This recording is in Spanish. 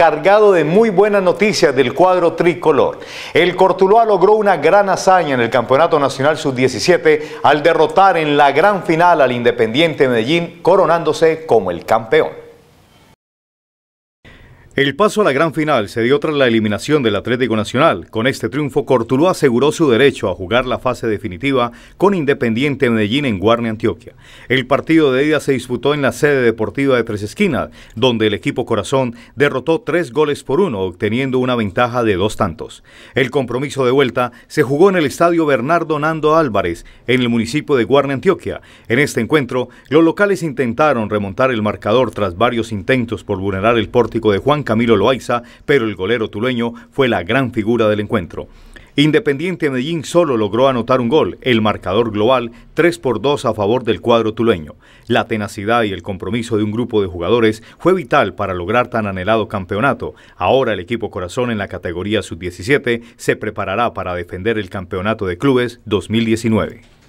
cargado de muy buenas noticias del cuadro tricolor. El Cortuloa logró una gran hazaña en el Campeonato Nacional Sub-17 al derrotar en la gran final al Independiente Medellín, coronándose como el campeón. El paso a la gran final se dio tras la eliminación del Atlético Nacional. Con este triunfo, Cortuluá aseguró su derecho a jugar la fase definitiva con Independiente Medellín en Guarne, Antioquia. El partido de ida se disputó en la sede deportiva de Tres Esquinas, donde el equipo Corazón derrotó tres goles por uno, obteniendo una ventaja de dos tantos. El compromiso de vuelta se jugó en el estadio Bernardo Nando Álvarez, en el municipio de Guarne, Antioquia. En este encuentro, los locales intentaron remontar el marcador tras varios intentos por vulnerar el pórtico de Juan Camilo Loaiza, pero el golero tuleño fue la gran figura del encuentro. Independiente Medellín solo logró anotar un gol, el marcador global 3 por 2 a favor del cuadro tuleño. La tenacidad y el compromiso de un grupo de jugadores fue vital para lograr tan anhelado campeonato. Ahora el equipo Corazón en la categoría sub-17 se preparará para defender el campeonato de clubes 2019.